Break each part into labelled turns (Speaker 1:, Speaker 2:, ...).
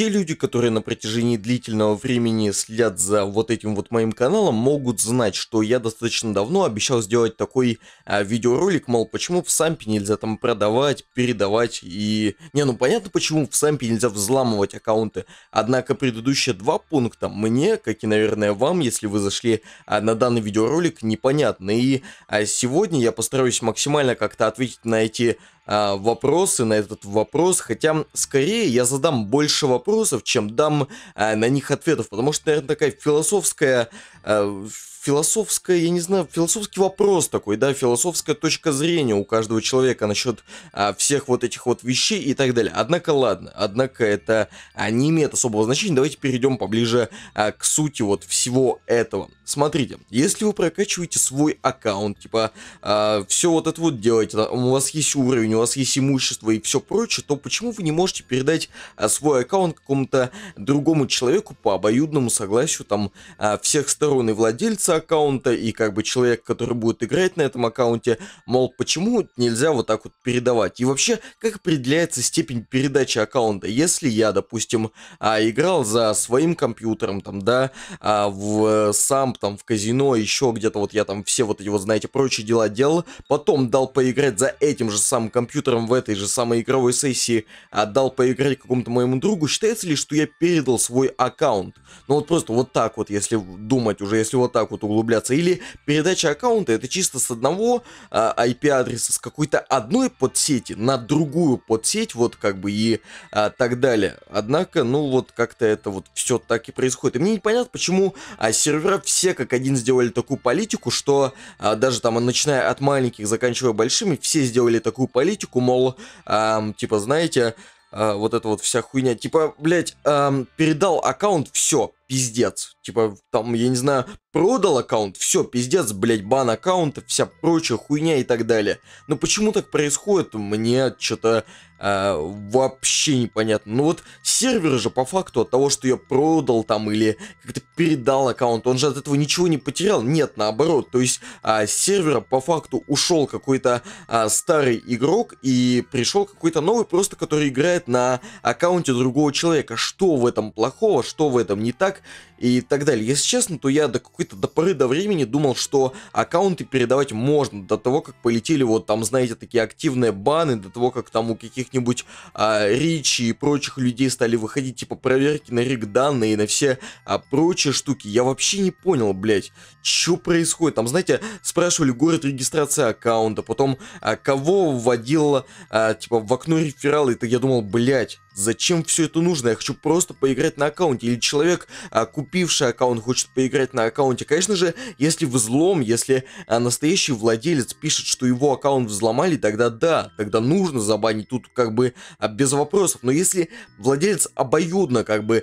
Speaker 1: те люди, которые на протяжении длительного времени следят за вот этим вот моим каналом, могут знать, что я достаточно давно обещал сделать такой а, видеоролик, мол, почему в Сампе нельзя там продавать, передавать и... Не, ну понятно, почему в Сампе нельзя взламывать аккаунты, однако предыдущие два пункта мне, как и, наверное, вам, если вы зашли а, на данный видеоролик, непонятны. И а, сегодня я постараюсь максимально как-то ответить на эти а, вопросы на этот вопрос, хотя скорее я задам больше вопросов, чем дам э, на них ответов, потому что, наверное, такая философская, э, философская, я не знаю, философский вопрос такой, да, философская точка зрения у каждого человека насчет э, всех вот этих вот вещей и так далее. Однако, ладно, однако это э, не имеет особого значения, давайте перейдем поближе э, к сути вот всего этого. Смотрите, если вы прокачиваете свой аккаунт, типа, э, все вот это вот делаете, у вас есть уровень, вас есть имущество и все прочее, то почему вы не можете передать а, свой аккаунт какому-то другому человеку по обоюдному согласию там а, всех сторон и владельца аккаунта, и как бы человек, который будет играть на этом аккаунте, мол, почему нельзя вот так вот передавать? И вообще, как определяется степень передачи аккаунта? Если я, допустим, а, играл за своим компьютером, там, да, в э, сам там в казино, еще где-то вот я там все вот эти вот, знаете, прочие дела делал, потом дал поиграть за этим же самым компьютером, компьютером в этой же самой игровой сессии отдал поиграть какому-то моему другу, считается ли, что я передал свой аккаунт? Ну вот просто вот так вот, если думать уже, если вот так вот углубляться. Или передача аккаунта это чисто с одного а, IP-адреса, с какой-то одной подсети на другую подсеть, вот как бы и а, так далее. Однако, ну вот как-то это вот все так и происходит. И мне непонятно, почему а, сервера все как один сделали такую политику, что а, даже там, начиная от маленьких, заканчивая большими, все сделали такую политику, политику, мол, эм, типа, знаете, э, вот эта вот вся хуйня, типа, блядь, эм, передал аккаунт, все, пиздец. Типа, там, я не знаю, продал аккаунт, все, пиздец, блядь, бан аккаунта, вся прочая хуйня и так далее. Но почему так происходит, мне что-то э, вообще непонятно. Ну вот сервер же по факту от того, что я продал там или как-то передал аккаунт, он же от этого ничего не потерял. Нет, наоборот, то есть э, с сервера по факту ушел какой-то э, старый игрок и пришел какой-то новый просто, который играет на аккаунте другого человека. Что в этом плохого, что в этом не так? и так далее. Если честно, то я до какой-то до поры до времени думал, что аккаунты передавать можно до того, как полетели вот там, знаете, такие активные баны, до того, как там у каких-нибудь а, Ричи и прочих людей стали выходить, типа проверки на риг данные и на все а, прочие штуки. Я вообще не понял, блядь, что происходит. Там, знаете, спрашивали город регистрации аккаунта, потом а, кого вводил, а, типа, в окно рефералы, и я думал, блядь, Зачем все это нужно? Я хочу просто поиграть на аккаунте. Или человек, а, купивший аккаунт, хочет поиграть на аккаунте. Конечно же, если взлом, если а, настоящий владелец пишет, что его аккаунт взломали, тогда да, тогда нужно забанить. Тут как бы а, без вопросов. Но если владелец обоюдно как бы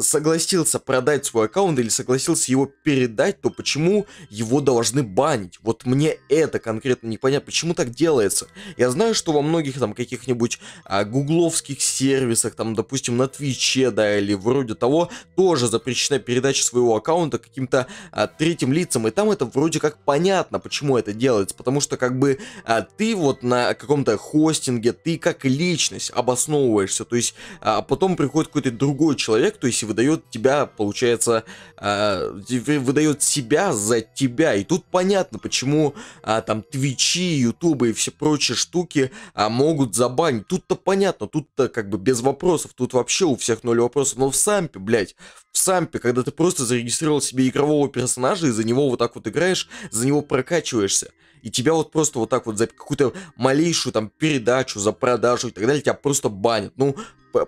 Speaker 1: согласился продать свой аккаунт или согласился его передать, то почему его должны банить? Вот мне это конкретно непонятно. Почему так делается? Я знаю, что во многих там каких-нибудь гугловских сервисах, там, допустим, на Твиче, да, или вроде того, тоже запрещена передача своего аккаунта каким-то а, третьим лицам, и там это вроде как понятно, почему это делается, потому что как бы а, ты вот на каком-то хостинге, ты как личность обосновываешься, то есть а потом приходит какой-то другой человек, то есть и выдает тебя, получается, а, выдает себя за тебя, и тут понятно, почему а, там Твичи, Ютубы и все прочие штуки а, могут забанить, тут-то понятно, тут-то как как бы без вопросов. Тут вообще у всех ноль вопросов. Но в сампе, блядь, в сампе, когда ты просто зарегистрировал себе игрового персонажа и за него вот так вот играешь, за него прокачиваешься. И тебя вот просто вот так вот за какую-то малейшую там передачу, за продажу и так далее, тебя просто банят. Ну,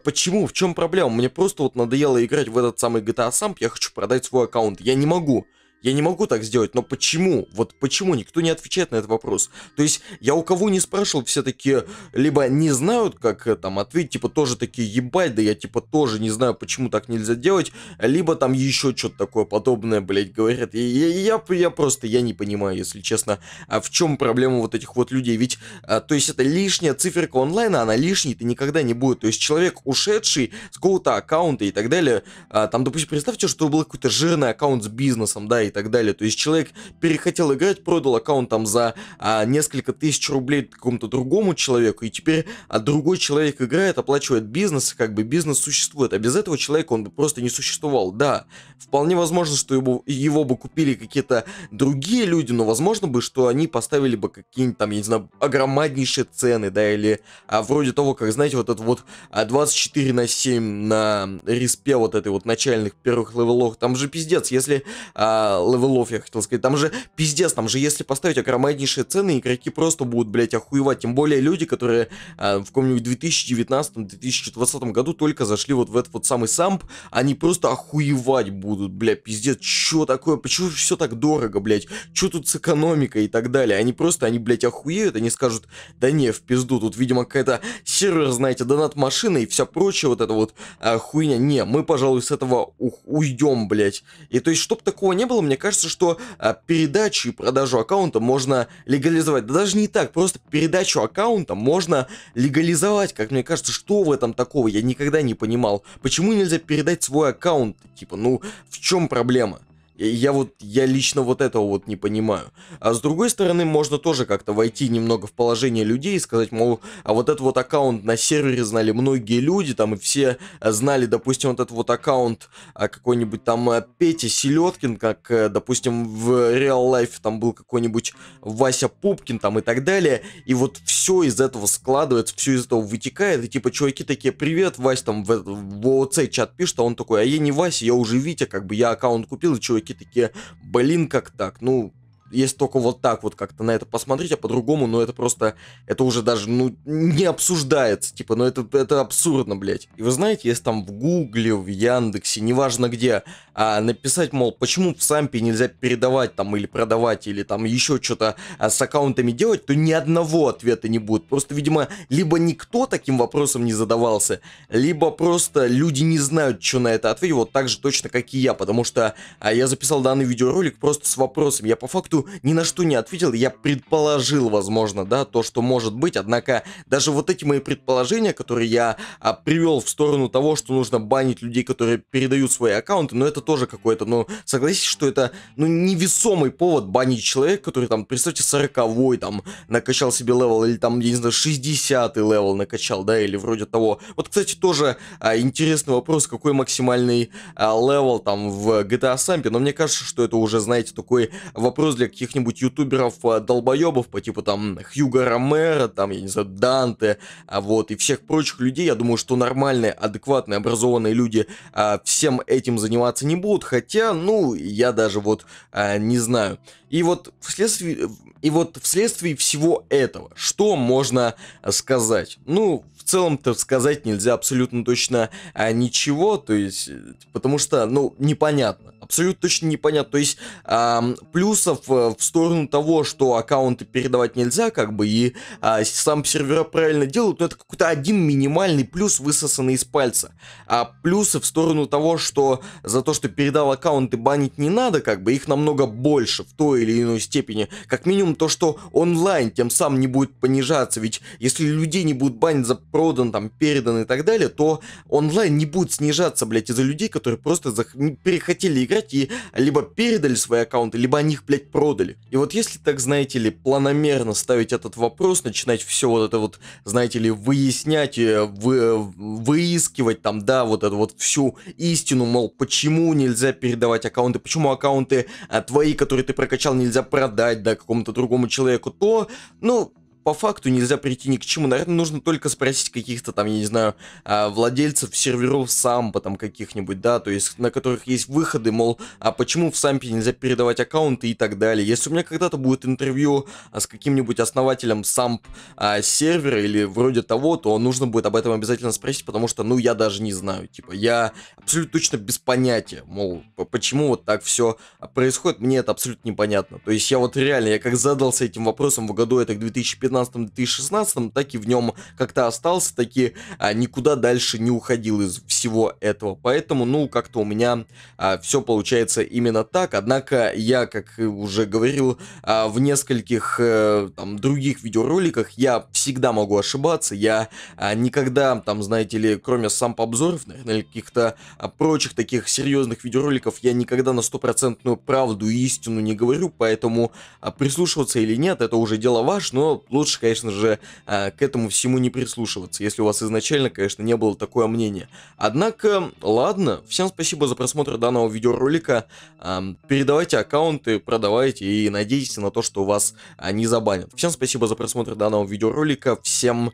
Speaker 1: почему? В чем проблема? Мне просто вот надоело играть в этот самый GTA Самп. я хочу продать свой аккаунт. Я не могу. Я не могу так сделать, но почему? Вот почему? Никто не отвечает на этот вопрос. То есть я у кого не спрашивал, все такие либо не знают, как э, там ответить, типа тоже такие ебать, да я типа тоже не знаю, почему так нельзя делать, либо там еще что-то такое подобное, блядь, говорят. И я, я, я просто, я не понимаю, если честно, а в чем проблема вот этих вот людей? Ведь, а, то есть это лишняя циферка онлайна, она лишней-то никогда не будет. То есть человек, ушедший с какого-то аккаунта и так далее, а, там, допустим, представьте, что был какой-то жирный аккаунт с бизнесом, да, и так далее. То есть человек перехотел играть, продал аккаунт там за а, несколько тысяч рублей какому-то другому человеку, и теперь а другой человек играет, оплачивает бизнес, как бы бизнес существует, а без этого человека он бы просто не существовал. Да, вполне возможно, что его, его бы купили какие-то другие люди, но возможно бы, что они поставили бы какие-нибудь там, я не знаю, огромаднейшие цены, да, или а, вроде того, как, знаете, вот этот вот 24 а, на 7 на респе вот этой вот начальных первых левелов, там же пиздец, если а, левелов, я хотел сказать. Там же пиздец, там же если поставить огромнейшие цены, игроки просто будут, блядь, охуевать. Тем более люди, которые э, в каком-нибудь 2019-2020 году только зашли вот в этот вот самый самп, они просто охуевать будут, блядь, пиздец. что такое? Почему все так дорого, блядь? что тут с экономикой и так далее? Они просто, они, блядь, охуеют, они скажут, да не, в пизду, тут, видимо, какая-то сервер, знаете, донат машина и вся прочая вот эта вот э, хуйня. Не, мы, пожалуй, с этого уйдем, блядь. И то есть, чтобы такого не было, мне мне кажется, что а, передачу и продажу аккаунта можно легализовать. Да даже не так, просто передачу аккаунта можно легализовать, как мне кажется, что в этом такого, я никогда не понимал. Почему нельзя передать свой аккаунт? Типа, ну, в чем проблема? Я вот, я лично вот этого вот не понимаю. А с другой стороны, можно тоже как-то войти немного в положение людей и сказать, мол, а вот этот вот аккаунт на сервере знали многие люди, там и все знали, допустим, вот этот вот аккаунт а, какой-нибудь там а, Петя Селедкин, как, э, допустим, в реал лайфе там был какой-нибудь Вася Пупкин там и так далее. И вот все из этого складывается, все из этого вытекает, и типа чуваки такие, привет, Вася, там в, в ООЦ чат пишет, а он такой, а я не Вася, я уже Витя, как бы я аккаунт купил, и чуваки настройки такие, блин, как так, ну, если только вот так вот как-то на это посмотреть, а по-другому, ну это просто, это уже даже, ну, не обсуждается, типа, ну это, это абсурдно, блядь. И вы знаете, если там в Гугле, в Яндексе, неважно где, а, написать, мол, почему в Сампе нельзя передавать там или продавать, или там еще что-то а, с аккаунтами делать, то ни одного ответа не будет. Просто, видимо, либо никто таким вопросом не задавался, либо просто люди не знают, что на это ответить, вот так же точно, как и я, потому что а, я записал данный видеоролик просто с вопросом, я по факту ни на что не ответил, я предположил, возможно, да, то, что может быть, однако даже вот эти мои предположения, которые я а, привел в сторону того, что нужно банить людей, которые передают свои аккаунты, но ну, это тоже какое-то, ну, согласись, что это, ну, невесомый повод банить человека, который там, представьте, 40 там накачал себе левел, или там, я не знаю, 60 левел накачал, да, или вроде того. Вот, кстати, тоже а, интересный вопрос, какой максимальный а, левел там в GTA Sample, но мне кажется, что это уже, знаете, такой вопрос для для каких-нибудь ютуберов-долбоебов э, по типу там Хьюга Ромера, там, я не знаю, Данте, а вот, и всех прочих людей, я думаю, что нормальные, адекватные, образованные люди а, всем этим заниматься не будут, хотя, ну, я даже вот а, не знаю. И вот вследствие, и вот вследствие всего этого, что можно э, сказать? Ну, в целом-то сказать нельзя абсолютно точно а, ничего, то есть, потому что, ну, непонятно, абсолютно точно непонятно, то есть, а, плюсов э, в сторону того, что аккаунты передавать нельзя, как бы, и а, сам сервера правильно делают, но это какой-то один минимальный плюс, высосанный из пальца, а плюсы в сторону того, что за то, что передал аккаунты, банить не надо, как бы, их намного больше в той или иной степени, как минимум то, что онлайн тем самым не будет понижаться, ведь если людей не будут банить за продан, там, передан и так далее, то онлайн не будет снижаться, блядь, из-за людей, которые просто зах... перехотели играть и либо передали свои аккаунты, либо они их, блядь, продали. И вот если так, знаете ли, планомерно ставить этот вопрос, начинать все вот это вот, знаете ли, выяснять, э, вы... Э, выискивать там, да, вот эту вот всю истину, мол, почему нельзя передавать аккаунты, почему аккаунты а, твои, которые ты прокачал, нельзя продать, да, какому-то другому человеку, то, ну, по факту нельзя прийти ни к чему. Наверное, нужно только спросить каких-то там, я не знаю, а, владельцев серверов Сампа там каких-нибудь, да, то есть на которых есть выходы, мол, а почему в сампе нельзя передавать аккаунты и так далее. Если у меня когда-то будет интервью а, с каким-нибудь основателем самп а, сервера или вроде того, то нужно будет об этом обязательно спросить, потому что, ну, я даже не знаю, типа, я абсолютно точно без понятия, мол, почему вот так все происходит, мне это абсолютно непонятно. То есть я вот реально, я как задался этим вопросом в году, это 2015 2015-2016, так и в нем как-то остался, таки а, никуда дальше не уходил из всего этого. Поэтому, ну, как-то у меня а, все получается именно так. Однако я, как уже говорил а, в нескольких а, там, других видеороликах, я всегда могу ошибаться. Я а, никогда, там, знаете ли, кроме сампобзоров, наверное, каких-то а, прочих таких серьезных видеороликов, я никогда на стопроцентную правду и истину не говорю. Поэтому а, прислушиваться или нет, это уже дело ваш, но лучше, конечно же, э, к этому всему не прислушиваться, если у вас изначально, конечно, не было такое мнение. Однако, ладно, всем спасибо за просмотр данного видеоролика. Эм, передавайте аккаунты, продавайте и надейтесь на то, что вас э, не забанят. Всем спасибо за просмотр данного видеоролика. Всем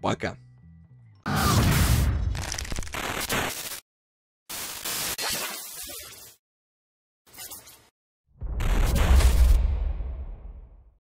Speaker 1: пока.